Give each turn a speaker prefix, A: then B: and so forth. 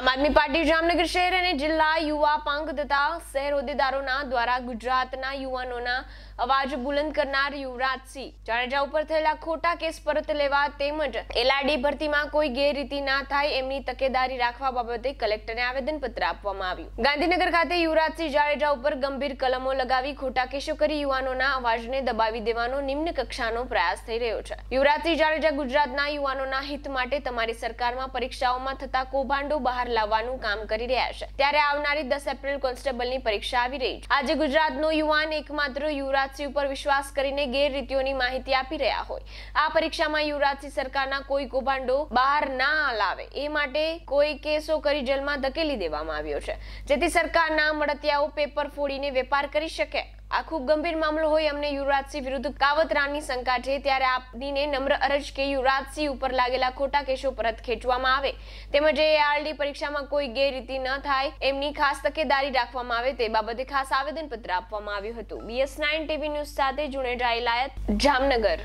A: આમ આદમી પાર્ટી જામનગર શહેર અને જિલ્લા યુવા પંખ તથા શહેર હોદ્દેદારોના દ્વારા ગુજરાતના યુવાનોના અવાજ બુલંદ કરનાર યુવરાજસિંહ જાડેજા ઉપર થયેલા ખોટા કેસ પરત લેવા તેમજ એલઆરડી ભરતીમાં કોઈ ગેરરીતિ ના થાય એમની તકેદારી રાખવા બાબતે કલેક્ટરને આવેદનપત્ર આપવામાં આવ્યું ગાંધીનગર ખાતે યુવરાજસિંહ જાડેજા ઉપર ગંભીર કલમો લગાવી ખોટા કેસો કરી યુવાનોના અવાજને દબાવી દેવાનો નિમ્ન કક્ષાનો પ્રયાસ થઈ રહ્યો છે યુવરાજસિંહ જાડેજા ગુજરાતના યુવાનોના હિત માટે તમારી સરકારમાં પરીક્ષાઓમાં થતા કૌભાંડો બહાર લાવવાનું કામ કરી રહ્યા છે ત્યારે આવનારી દસ એપ્રિલ કોન્સ્ટેબલની પરીક્ષા આવી રહી છે આજે ગુજરાતનો યુવાન એકમાત્ર યુવરાજસિંહ ઉપર વિશ્વાસ કરીને ગેરરીતિઓની માહિતી આપી રહ્યા હોય આ પરીક્ષામાં યુવરાજસિંહ સરકારના કોઈ કૌભાંડો બહાર ના લાવે એ માટે કોઈ કેસો કરી જેલમાં ધકેલી દેવામાં આવ્યો છે જેથી સરકારના મળતિયાઓ પેપર ફોડીને વેપાર કરી શકે આ ખૂબ ગંભીર મામલો હોય અમને યુવરાજસિંહ વિરુદ્ધ કાવતરાની શંકા છે ત્યારે આપનીને નમ્ર અરજ કે યુવરાજસિંહ ઉપર લાગેલા ખોટા કેસો પરત ખેંચવામાં આવે તેમજ એઆરડી પરીક્ષામાં કોઈ ગેરરીતિ ન થાય એમની ખાસ તકેદારી રાખવામાં આવે તે બાબતે ખાસ આવેદનપત્ર આપવામાં આવ્યું હતું બીએસ નાઇન ટીવી ન્યૂઝ સાથે જોડાયેલાયત જામનગર